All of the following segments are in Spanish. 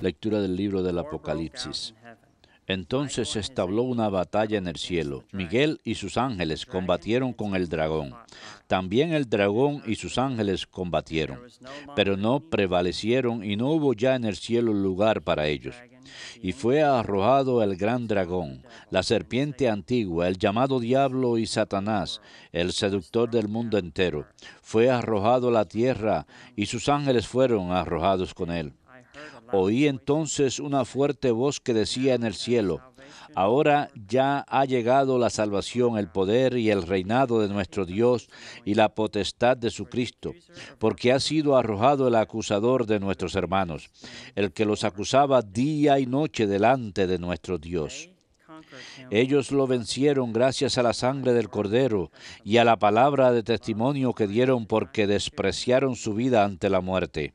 Lectura del libro del Apocalipsis. Entonces se establó una batalla en el cielo. Miguel y sus ángeles combatieron con el dragón. También el dragón y sus ángeles combatieron, pero no prevalecieron y no hubo ya en el cielo lugar para ellos. Y fue arrojado el gran dragón, la serpiente antigua, el llamado diablo y Satanás, el seductor del mundo entero. Fue arrojado la tierra y sus ángeles fueron arrojados con él. Oí entonces una fuerte voz que decía en el cielo, Ahora ya ha llegado la salvación, el poder y el reinado de nuestro Dios y la potestad de su Cristo, porque ha sido arrojado el acusador de nuestros hermanos, el que los acusaba día y noche delante de nuestro Dios. Ellos lo vencieron gracias a la sangre del cordero y a la palabra de testimonio que dieron porque despreciaron su vida ante la muerte.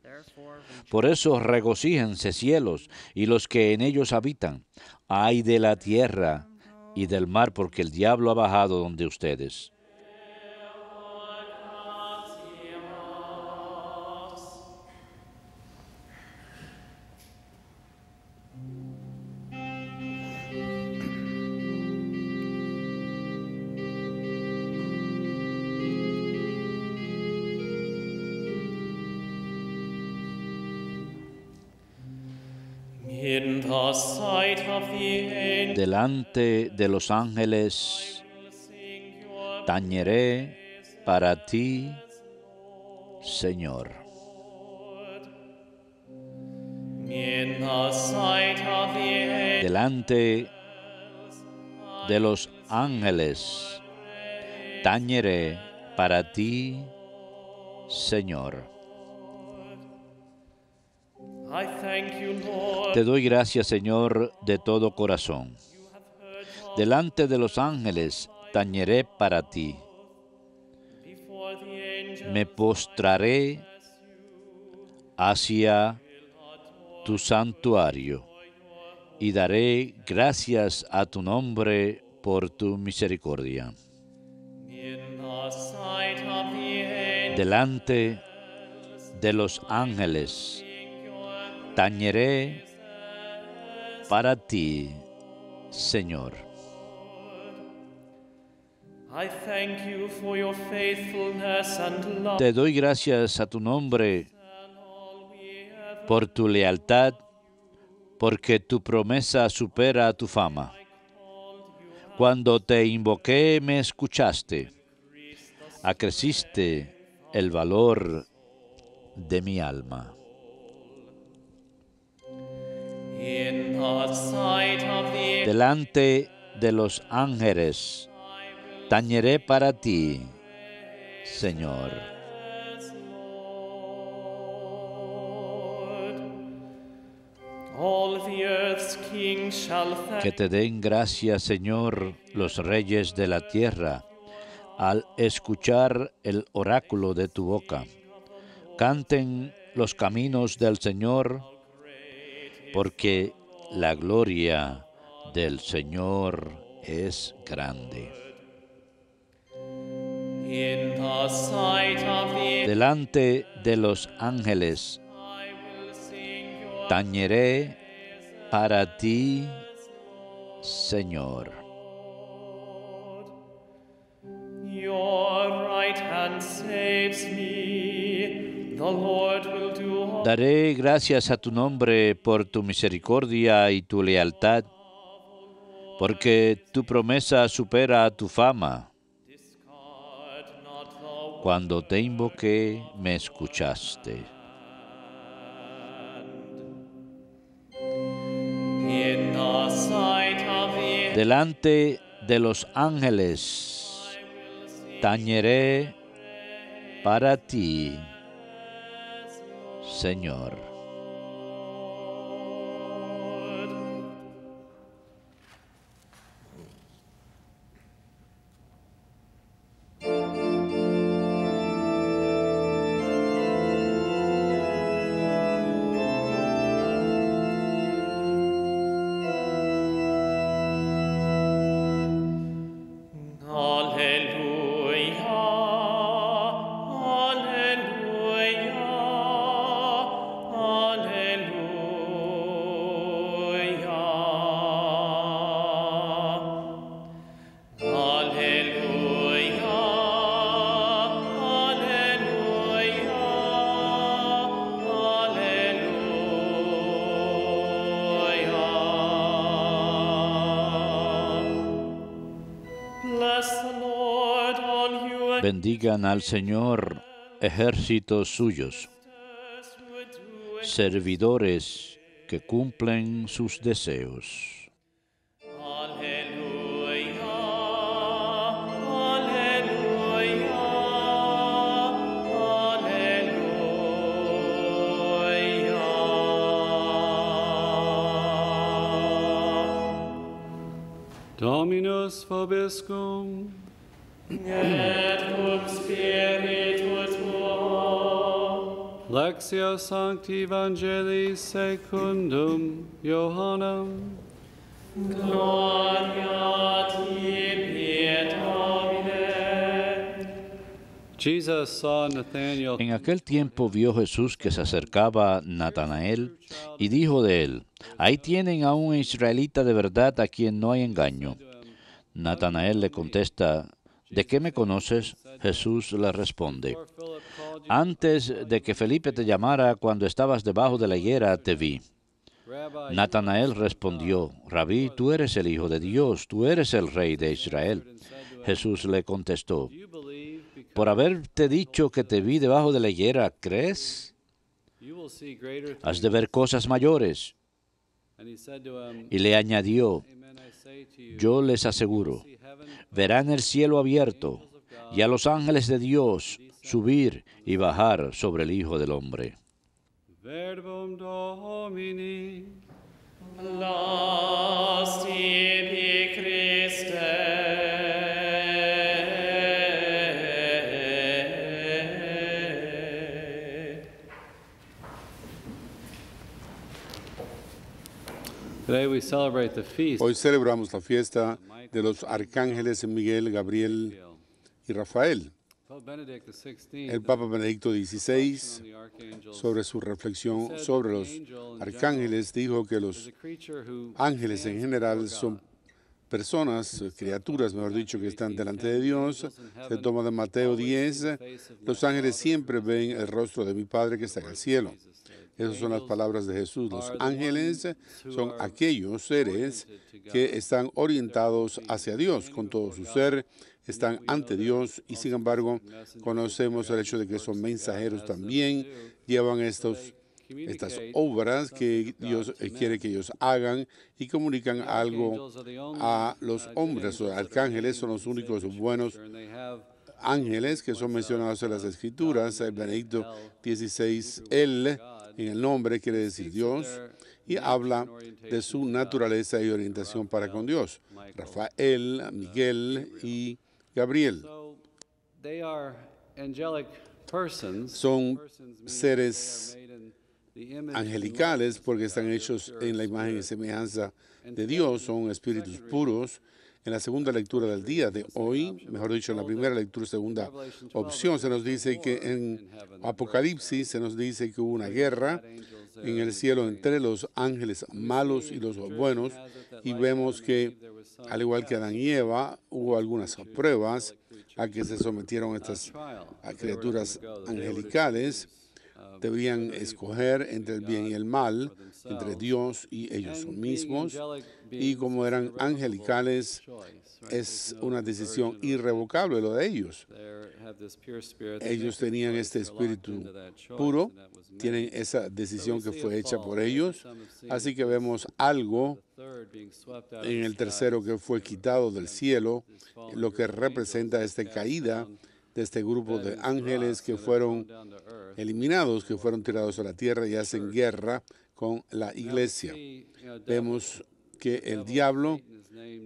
Por eso regocíjense cielos y los que en ellos habitan. Ay de la tierra y del mar, porque el diablo ha bajado donde ustedes. delante de los ángeles, tañeré para ti, Señor. Delante de los ángeles, tañeré para ti, Señor. Te doy gracias, Señor, de todo corazón. Delante de los ángeles tañeré para ti. Me postraré hacia tu santuario y daré gracias a tu nombre por tu misericordia. Delante de los ángeles, tañeré para ti, Señor. Te doy gracias a tu nombre por tu lealtad, porque tu promesa supera tu fama. Cuando te invoqué me escuchaste, acreciste el valor de mi alma. Delante de los ángeles tañeré para ti, Señor. Que te den gracia, Señor, los reyes de la tierra, al escuchar el oráculo de tu boca. Canten los caminos del Señor, porque la gloria del Señor es grande. Delante de los ángeles, tañeré para ti, Señor. Daré gracias a tu nombre por tu misericordia y tu lealtad, porque tu promesa supera tu fama. Cuando te invoqué, me escuchaste. Delante de los ángeles, tañeré para ti, Señor. Bendigan al Señor ejércitos suyos, servidores que cumplen sus deseos. Dominus vobiscum. En aquel tiempo vio Jesús que se acercaba a Natanael y dijo de él, Ahí tienen a un israelita de verdad a quien no hay engaño. Natanael le contesta, ¿De qué me conoces? Jesús le responde, antes de que Felipe te llamara cuando estabas debajo de la higuera, te vi. Natanael respondió, Rabí, tú eres el Hijo de Dios, tú eres el Rey de Israel. Jesús le contestó, por haberte dicho que te vi debajo de la higuera, ¿crees? Has de ver cosas mayores. Y le añadió, yo les aseguro, verán el cielo abierto y a los ángeles de Dios subir y bajar sobre el Hijo del Hombre. Hoy celebramos la fiesta de los arcángeles Miguel, Gabriel y Rafael. El Papa Benedicto XVI, sobre su reflexión sobre los arcángeles, dijo que los ángeles en general son personas, criaturas, mejor dicho, que están delante de Dios. Se toma de Mateo 10, los ángeles siempre ven el rostro de mi Padre que está en el cielo. Esas son las palabras de Jesús. Los ángeles son aquellos seres que están orientados hacia Dios con todo su ser, están ante Dios y sin embargo conocemos el hecho de que son mensajeros también, llevan estas obras que Dios eh, quiere que ellos hagan y comunican algo a los uh, hombres. Los arcángeles son los únicos buenos ángeles que son uh, mencionados en las uh, Escrituras. El Benedicto 16, él en el nombre quiere decir Dios, y habla de su uh, naturaleza y orientación para con uh, Dios, Rafael, uh, Miguel y Gabriel. Son seres angelicales porque están hechos en la imagen y semejanza de Dios, son espíritus puros en la segunda lectura del día de hoy, mejor dicho, en la primera lectura, segunda opción, se nos dice que en Apocalipsis se nos dice que hubo una guerra en el cielo entre los ángeles malos y los buenos y vemos que, al igual que Adán y Eva, hubo algunas pruebas a que se sometieron estas criaturas angelicales debían escoger entre el bien y el mal, entre Dios y ellos mismos y como eran angelicales, es una decisión irrevocable lo de ellos. Ellos tenían este espíritu puro, tienen esa decisión que fue hecha por ellos, así que vemos algo en el tercero que fue quitado del cielo, lo que representa esta caída de este grupo de ángeles que fueron eliminados, que fueron tirados a la tierra y hacen guerra con la iglesia. Vemos que el diablo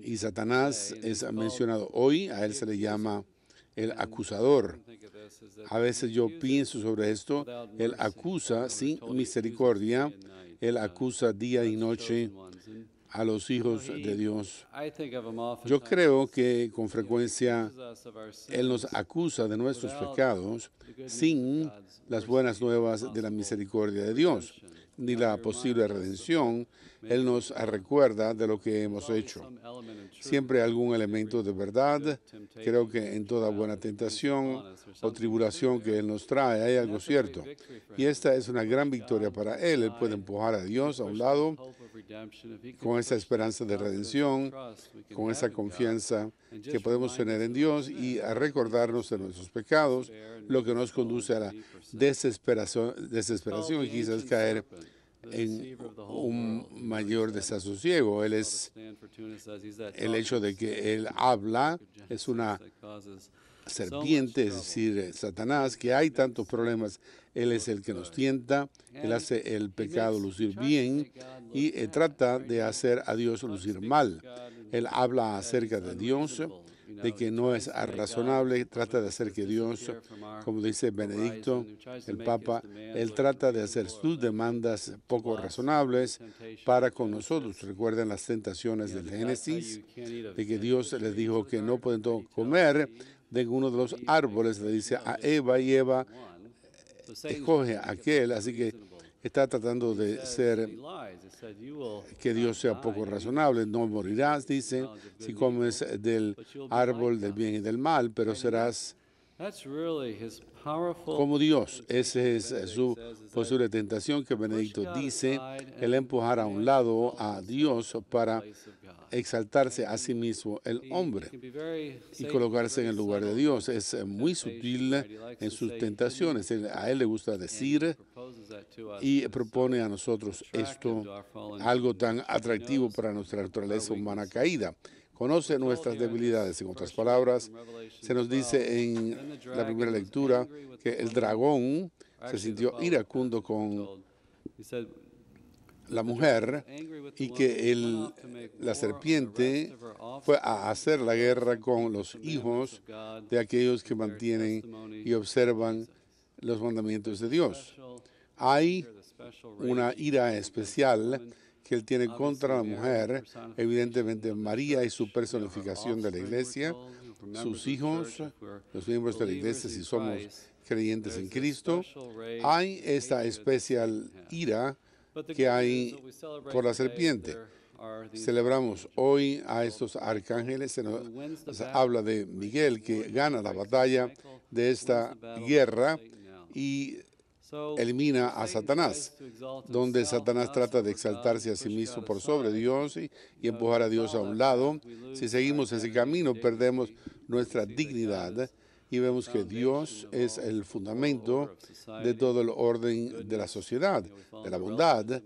y Satanás es mencionado hoy, a él se le llama el acusador. A veces yo pienso sobre esto, él acusa sin misericordia, él acusa día y noche a los hijos de Dios. Yo creo que con frecuencia Él nos acusa de nuestros pecados sin las buenas nuevas de la misericordia de Dios ni la posible redención, Él nos recuerda de lo que hemos hecho. Siempre hay algún elemento de verdad, creo que en toda buena tentación o tribulación que Él nos trae hay algo cierto. Y esta es una gran victoria para Él. Él puede empujar a Dios a un lado con esa esperanza de redención, con esa confianza que podemos tener en Dios y a recordarnos de nuestros pecados, lo que nos conduce a la desesperación, desesperación y quizás caer en un mayor desasosiego. Él es el hecho de que él habla, es una serpiente, es decir, eh, Satanás, que hay tantos problemas. Él es el que nos tienta, Él hace el pecado lucir bien y eh, trata de hacer a Dios lucir mal. Él habla acerca de Dios, de que no es razonable, trata de hacer que Dios, como dice Benedicto, el Papa, él trata de hacer sus demandas poco razonables para con nosotros. Recuerden las tentaciones del Génesis, de que Dios les dijo que no pueden comer de uno de los eh, árboles le dice a Eva y Eva eh, eh, escoge aquel, así que está tratando de ser que Dios sea poco razonable, no morirás, dice, si comes del árbol del bien y del mal, pero serás como Dios, esa es eh, su posible tentación que Benedicto dice, el empujar a un lado a Dios para exaltarse a sí mismo el hombre y colocarse en el lugar de Dios. Es eh, muy sutil en sus tentaciones. A él le gusta decir y propone a nosotros esto, algo tan atractivo para nuestra naturaleza humana caída conoce nuestras debilidades. En otras palabras, se nos dice en la primera lectura que el dragón se sintió iracundo con la mujer y que la serpiente fue a hacer la guerra con los hijos de aquellos que mantienen y observan los mandamientos de Dios. Hay una ira especial que él tiene ah, contra la mujer, evidentemente María y su personificación de la iglesia, sus hijos, los miembros de la iglesia, si somos creyentes en Cristo, hay esta especial ira que hay por la serpiente. Celebramos hoy a estos arcángeles, se habla de Miguel que gana la batalla de esta guerra y elimina a Satanás, donde Satanás trata de exaltarse a sí mismo por sobre Dios y, empujar a Dios a un lado. Si seguimos ese camino, perdemos nuestra dignidad y vemos que Dios es el fundamento de todo el orden de la sociedad, de la bondad.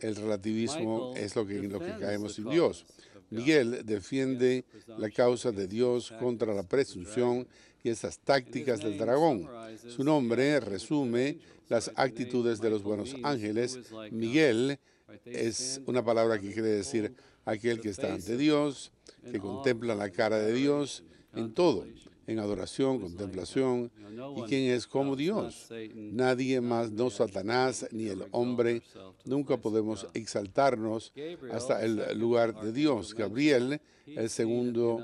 El relativismo es lo que, lo que caemos sin Dios. Miguel defiende la causa de Dios contra la presunción y esas tácticas del dragón. Su nombre resume las actitudes de los buenos ángeles. Miguel es una palabra que quiere decir aquel que está ante Dios, que contempla la cara de Dios en todo en adoración, pues, contemplación, y quién es como Dios. Nadie más, no Satanás ni el hombre, nunca podemos exaltarnos hasta el lugar de Dios. Gabriel, el segundo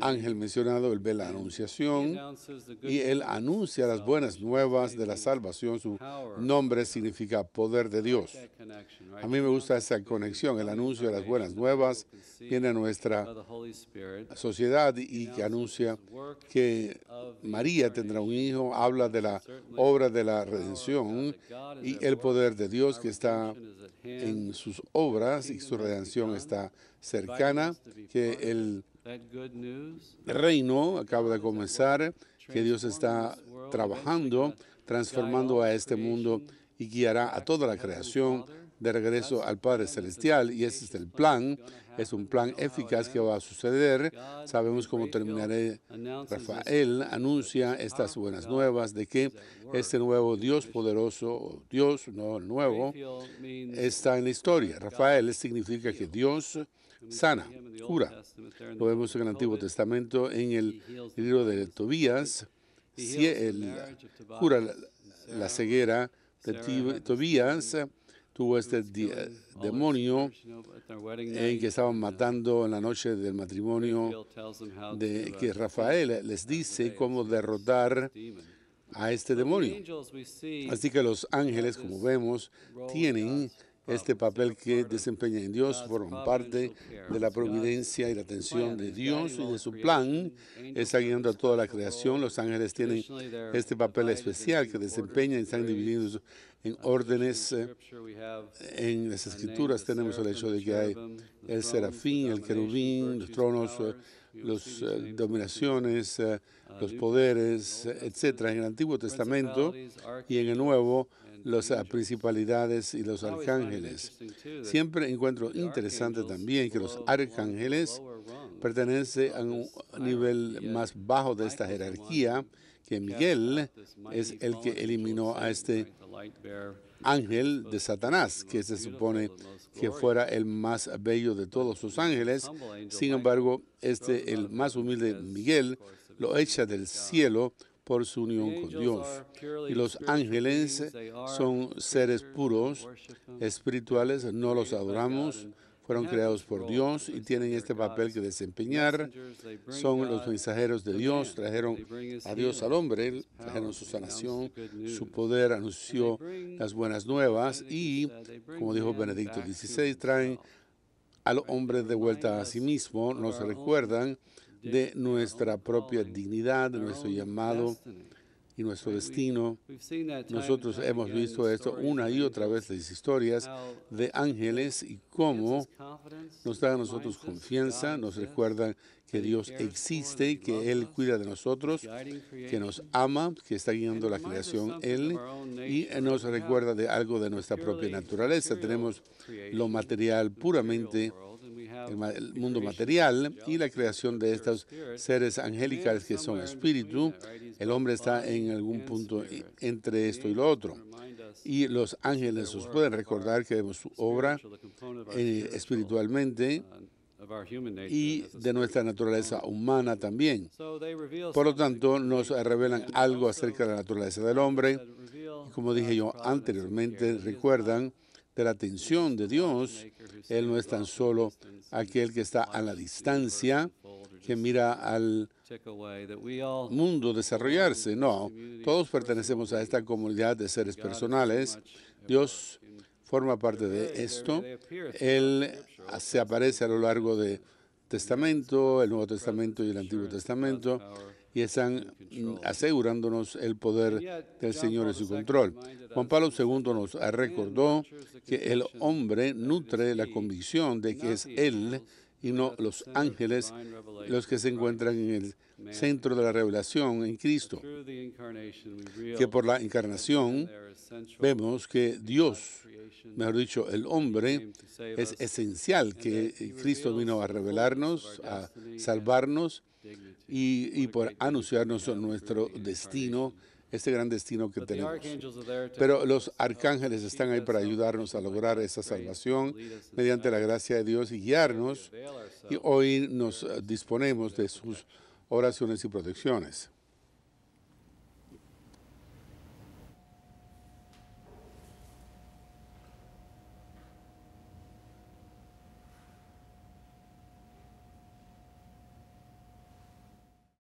ángel mencionado, él ve la anunciación y él anuncia las buenas nuevas de la salvación. Su nombre significa poder de Dios. A mí me gusta esa conexión, el anuncio de las buenas nuevas viene a nuestra sociedad y que anuncia que María tendrá un hijo, habla de la obra de la redención y el poder de Dios que está en sus obras y su redención está cercana, que el reino acaba de comenzar, que Dios está trabajando, transformando a este mundo y guiará a toda la creación de regreso al Padre Celestial y ese es el plan, es un plan eficaz que va a suceder. Sabemos cómo terminaré. Rafael anuncia estas buenas nuevas de que este nuevo Dios poderoso, Dios no nuevo, está en la historia. Rafael significa que Dios sana, cura. Lo vemos en el Antiguo Testamento, en el libro de Tobías, cura la ceguera de Tobías, tuvo este demonio en que estaban matando en la noche del matrimonio, de, que Rafael les dice cómo derrotar a este demonio. Así que los ángeles, como vemos, tienen este papel que desempeña en Dios forma parte de la providencia y la atención de Dios y de su plan. Está guiando a toda la creación. Los ángeles tienen este papel especial que desempeña y están divididos en órdenes. Eh, en las escrituras tenemos el hecho de que hay el serafín, el querubín, los tronos, eh, las eh, dominaciones, los poderes, etcétera. En el Antiguo Testamento y en el Nuevo, las ah, principalidades y los arcángeles. Siempre encuentro interesante también que los arcángeles pertenecen a un nivel más bajo de esta jerarquía, que Miguel es el que eliminó a este ángel de Satanás, que se supone que fuera el más bello de todos sus ángeles. Sin embargo, este, el más humilde Miguel, lo echa del cielo por su unión con Dios. Y los ángeles son seres puros, espirituales, no los adoramos, fueron creados por Dios y tienen este papel que desempeñar. Son los mensajeros de Dios, trajeron a Dios al hombre, trajeron su sanación, su poder, anunció las buenas nuevas y, como dijo Benedicto XVI, traen al hombre de vuelta a sí mismo, nos recuerdan de nuestra propia oh, dignidad, de nuestro llamado y nuestro destino. Nosotros hemos visto esto una y otra vez, las historias de ángeles y cómo nos da a nosotros confianza, nos recuerdan que Dios existe, que Él cuida de nosotros, que nos ama, que está guiando la creación Él y nos recuerda de algo de nuestra propia naturaleza. Tenemos lo material puramente el mundo material y la creación de estos seres angélicos que son espíritu, el hombre está en algún punto entre esto y lo otro. Y los ángeles nos pueden recordar que vemos su obra eh, espiritualmente y de nuestra naturaleza humana también. Por lo tanto, nos revelan algo acerca de la naturaleza del hombre. como dije yo anteriormente, recuerdan de la atención de Dios, Él no es tan solo aquel que está a la distancia, que mira al mundo desarrollarse. No, todos pertenecemos a esta comunidad de seres personales. Dios forma parte de esto. Él se aparece a lo largo del Testamento, el Nuevo Testamento y el Antiguo Testamento y están mm, asegurándonos el poder del Señor en su control. Juan Pablo II nos recordó que el hombre nutre la convicción de que es Él y no los ángeles, los que se encuentran en el centro de la revelación en Cristo, que por la encarnación vemos que Dios, mejor dicho, el hombre, es esencial que Cristo vino a revelarnos, a salvarnos y, por anunciarnos nuestro destino este gran destino que tenemos. Pero los arcángeles están ahí para ayudarnos a lograr esa salvación mediante la gracia de Dios y guiarnos. Y hoy nos eh, disponemos de sus oraciones y protecciones.